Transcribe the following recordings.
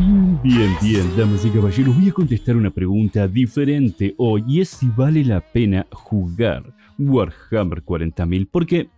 Bien, bien, bien, damas y caballeros, voy a contestar una pregunta diferente hoy y es si vale la pena jugar Warhammer 40.000 porque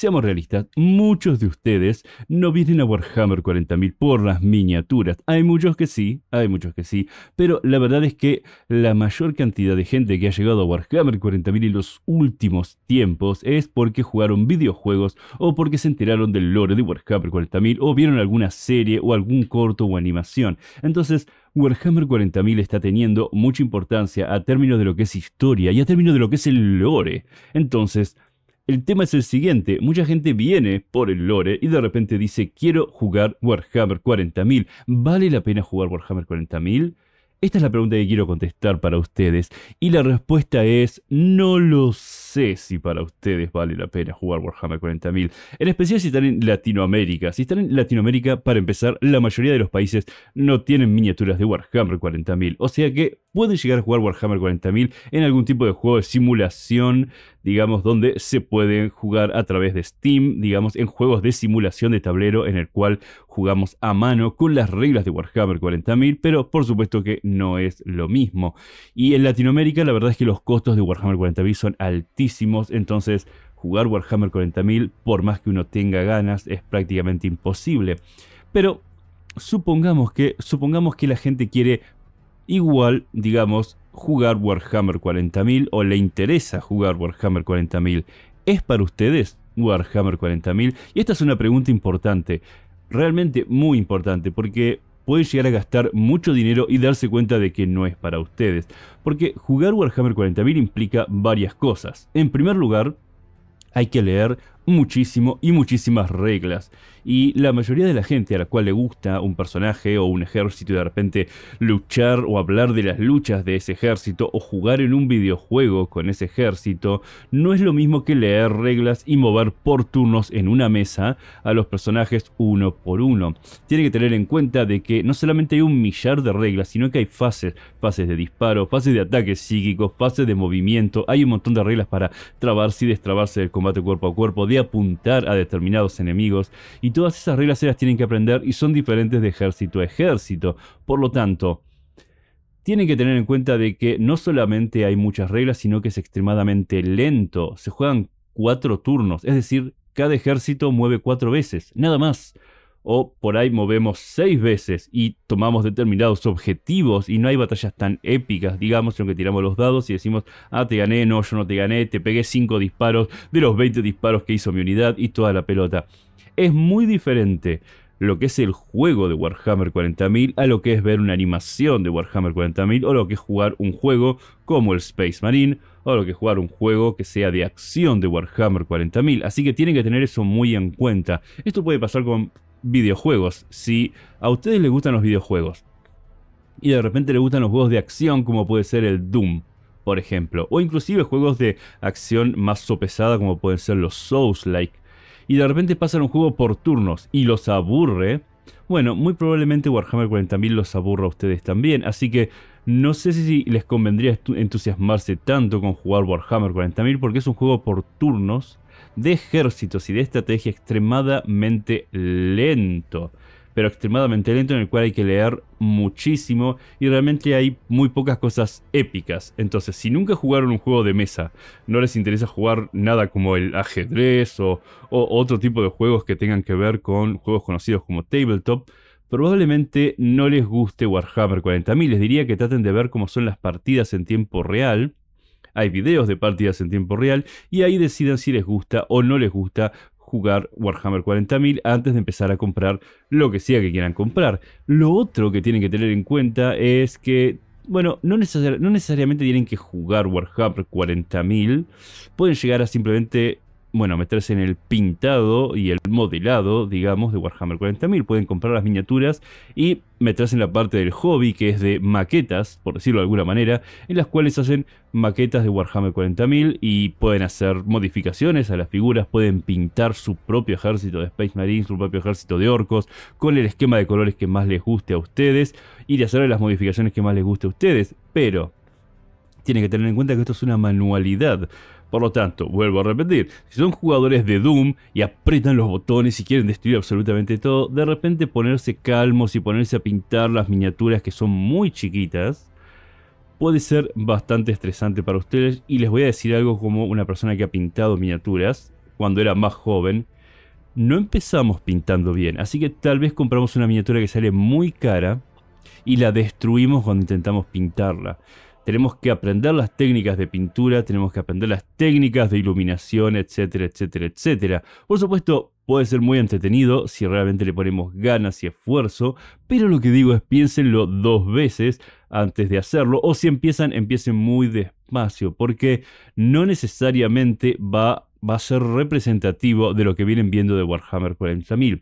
Seamos realistas, muchos de ustedes no vienen a Warhammer 40.000 por las miniaturas. Hay muchos que sí, hay muchos que sí, pero la verdad es que la mayor cantidad de gente que ha llegado a Warhammer 40.000 en los últimos tiempos es porque jugaron videojuegos o porque se enteraron del lore de Warhammer 40.000 o vieron alguna serie o algún corto o animación. Entonces, Warhammer 40.000 está teniendo mucha importancia a términos de lo que es historia y a términos de lo que es el lore. Entonces, el tema es el siguiente, mucha gente viene por el lore y de repente dice quiero jugar Warhammer 40.000. ¿Vale la pena jugar Warhammer 40.000? Esta es la pregunta que quiero contestar para ustedes y la respuesta es no lo sé si para ustedes vale la pena jugar Warhammer 40.000, en especial si están en Latinoamérica. Si están en Latinoamérica, para empezar, la mayoría de los países no tienen miniaturas de Warhammer 40.000, o sea que pueden llegar a jugar Warhammer 40.000 en algún tipo de juego de simulación digamos, donde se pueden jugar a través de Steam, digamos, en juegos de simulación de tablero en el cual jugamos a mano con las reglas de Warhammer 40.000, pero por supuesto que no es lo mismo. Y en Latinoamérica la verdad es que los costos de Warhammer 40.000 son altísimos, entonces jugar Warhammer 40.000 por más que uno tenga ganas es prácticamente imposible. Pero supongamos que supongamos que la gente quiere igual, digamos, jugar Warhammer 40.000 o le interesa jugar Warhammer 40.000. ¿Es para ustedes Warhammer 40.000? Y esta es una pregunta importante, realmente muy importante, porque puede llegar a gastar mucho dinero y darse cuenta de que no es para ustedes. Porque jugar Warhammer 40.000 implica varias cosas. En primer lugar, hay que leer muchísimo y muchísimas reglas. Y la mayoría de la gente a la cual le gusta un personaje o un ejército y de repente luchar o hablar de las luchas de ese ejército o jugar en un videojuego con ese ejército no es lo mismo que leer reglas y mover por turnos en una mesa a los personajes uno por uno. Tiene que tener en cuenta de que no solamente hay un millar de reglas, sino que hay fases, fases de disparo, fases de ataques psíquicos, fases de movimiento, hay un montón de reglas para trabarse y destrabarse del combate cuerpo a cuerpo, apuntar a determinados enemigos y todas esas reglas se las tienen que aprender y son diferentes de ejército a ejército. Por lo tanto, tienen que tener en cuenta de que no solamente hay muchas reglas, sino que es extremadamente lento. Se juegan cuatro turnos, es decir, cada ejército mueve cuatro veces, nada más o por ahí movemos seis veces y tomamos determinados objetivos y no hay batallas tan épicas, digamos, sino que tiramos los dados y decimos, ah, te gané, no, yo no te gané, te pegué cinco disparos de los 20 disparos que hizo mi unidad y toda la pelota. Es muy diferente lo que es el juego de Warhammer 40.000 a lo que es ver una animación de Warhammer 40.000 o lo que es jugar un juego como el Space Marine o lo que es jugar un juego que sea de acción de Warhammer 40.000. Así que tienen que tener eso muy en cuenta. Esto puede pasar con videojuegos. Si a ustedes les gustan los videojuegos y de repente les gustan los juegos de acción como puede ser el Doom, por ejemplo, o inclusive juegos de acción más sopesada como pueden ser los Souls-like, y de repente pasan un juego por turnos y los aburre, bueno, muy probablemente Warhammer 40.000 los aburra a ustedes también, así que no sé si les convendría entusiasmarse tanto con jugar Warhammer 40.000 porque es un juego por turnos de ejércitos y de estrategia extremadamente lento pero extremadamente lento, en el cual hay que leer muchísimo y realmente hay muy pocas cosas épicas. Entonces, si nunca jugaron un juego de mesa, no les interesa jugar nada como el ajedrez o, otro tipo de juegos que tengan que ver con juegos conocidos como tabletop, probablemente no les guste Warhammer 40.000. Les diría que traten de ver cómo son las partidas en tiempo real. Hay videos de partidas en tiempo real y ahí decidan si les gusta o no les gusta jugar Warhammer 40.000 antes de empezar a comprar lo que sea que quieran comprar. Lo otro que tienen que tener en cuenta es que bueno, no, no, necesariamente tienen que jugar Warhammer 40.000. Pueden llegar a simplemente bueno, meterse en el pintado y el modelado, digamos, de Warhammer 40.000. Pueden comprar las miniaturas y meterse en la parte del hobby, que es de maquetas, por decirlo de alguna manera, en las cuales hacen maquetas de Warhammer 40.000 y pueden hacer modificaciones a las figuras, pueden pintar su propio ejército de Space Marines, su propio ejército de orcos, con el esquema de colores que más les guste a ustedes y de hacer las modificaciones que más les guste a ustedes. Pero tienen que tener en cuenta que esto es una manualidad por lo tanto, vuelvo a repetir, si son jugadores de Doom y aprietan los botones y quieren destruir absolutamente todo, de repente ponerse calmos y ponerse a pintar las miniaturas que son muy chiquitas, puede ser bastante estresante para ustedes y les voy a decir algo como una persona que ha pintado miniaturas cuando era más joven. No empezamos pintando bien, así que tal vez compramos una miniatura que sale muy cara y la destruimos cuando intentamos pintarla tenemos que aprender las técnicas de pintura, tenemos que aprender las técnicas de iluminación, etcétera, etcétera, etcétera. Por supuesto, puede ser muy entretenido si realmente le ponemos ganas y esfuerzo, pero lo que digo es piénsenlo dos veces antes de hacerlo, o si empiezan, empiecen muy despacio, porque no necesariamente va, va a ser representativo de lo que vienen viendo de Warhammer 40.000.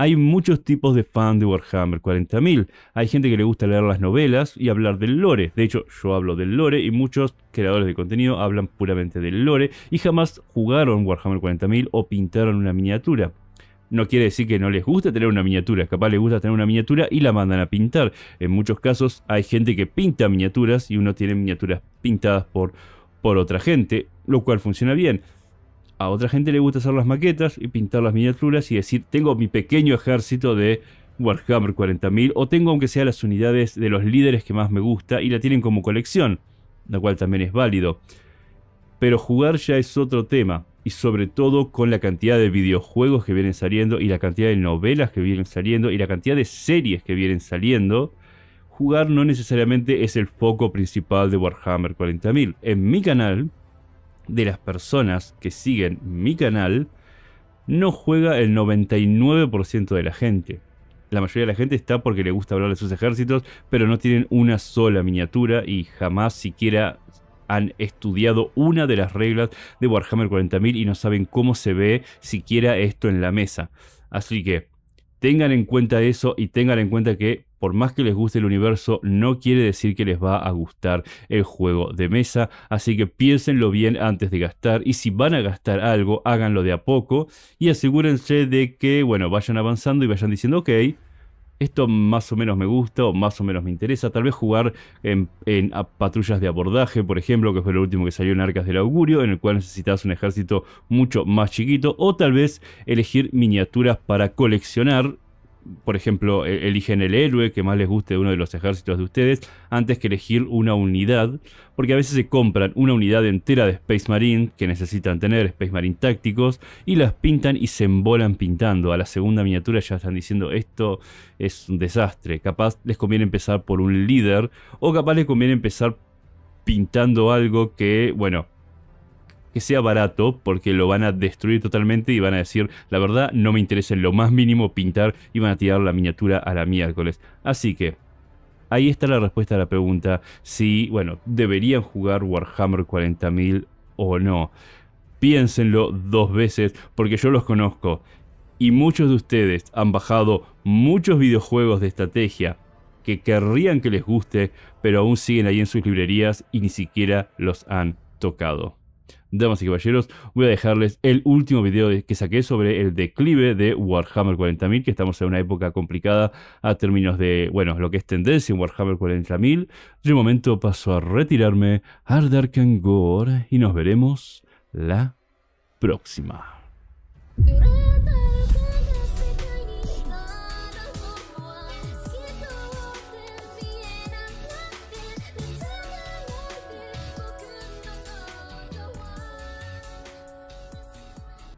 Hay muchos tipos de fan de Warhammer 40.000. Hay gente que le gusta leer las novelas y hablar del lore. De hecho, yo hablo del lore y muchos creadores de contenido hablan puramente del lore y jamás jugaron Warhammer 40.000 o pintaron una miniatura. No quiere decir que no les guste tener una miniatura, capaz les gusta tener una miniatura y la mandan a pintar. En muchos casos hay gente que pinta miniaturas y uno tiene miniaturas pintadas por, por otra gente, lo cual funciona bien. A otra gente le gusta hacer las maquetas y pintar las miniaturas y decir, tengo mi pequeño ejército de Warhammer 40.000 o tengo aunque sea las unidades de los líderes que más me gusta y la tienen como colección, lo cual también es válido. Pero jugar ya es otro tema y sobre todo con la cantidad de videojuegos que vienen saliendo y la cantidad de novelas que vienen saliendo y la cantidad de series que vienen saliendo, jugar no necesariamente es el foco principal de Warhammer 40.000. En mi canal de las personas que siguen mi canal no juega el 99% de la gente. La mayoría de la gente está porque le gusta hablar de sus ejércitos, pero no tienen una sola miniatura y jamás siquiera han estudiado una de las reglas de Warhammer 40.000 y no saben cómo se ve siquiera esto en la mesa. Así que tengan en cuenta eso y tengan en cuenta que por más que les guste el universo, no quiere decir que les va a gustar el juego de mesa, así que piénsenlo bien antes de gastar y si van a gastar algo, háganlo de a poco y asegúrense de que, bueno, vayan avanzando y vayan diciendo, ok, esto más o menos me gusta o más o menos me interesa. Tal vez jugar en, patrullas de abordaje, por ejemplo, que fue lo último que salió en Arcas del Augurio, en el cual necesitas un ejército mucho más chiquito. O tal vez elegir miniaturas para coleccionar por ejemplo, e, eligen el héroe que más les guste de uno de los ejércitos de ustedes, antes que elegir una unidad, porque a veces se compran una unidad entera de Space Marine que necesitan tener, Space Marine tácticos, y las pintan y se embolan pintando. A la segunda miniatura ya están diciendo esto es un desastre. Capaz les conviene empezar por un líder, o capaz les conviene empezar pintando algo que, bueno, que sea barato, porque lo van a destruir totalmente y van a decir, la verdad, no me interesa en lo más mínimo pintar y van a tirar la miniatura a la miércoles. Así que, ahí está la respuesta a la pregunta si, bueno, deberían jugar Warhammer 40.000 o no. Piénsenlo dos veces, porque yo los conozco. Y muchos de ustedes han bajado muchos videojuegos de estrategia que querrían que les guste, pero aún siguen ahí en sus librerías y ni siquiera los han tocado damas y caballeros, voy a dejarles el último video que saqué sobre el declive de Warhammer 40.000, que estamos en una época complicada a términos de, bueno, lo que es tendencia en Warhammer 40.000. De momento paso a retirarme, and Gore y nos veremos la próxima.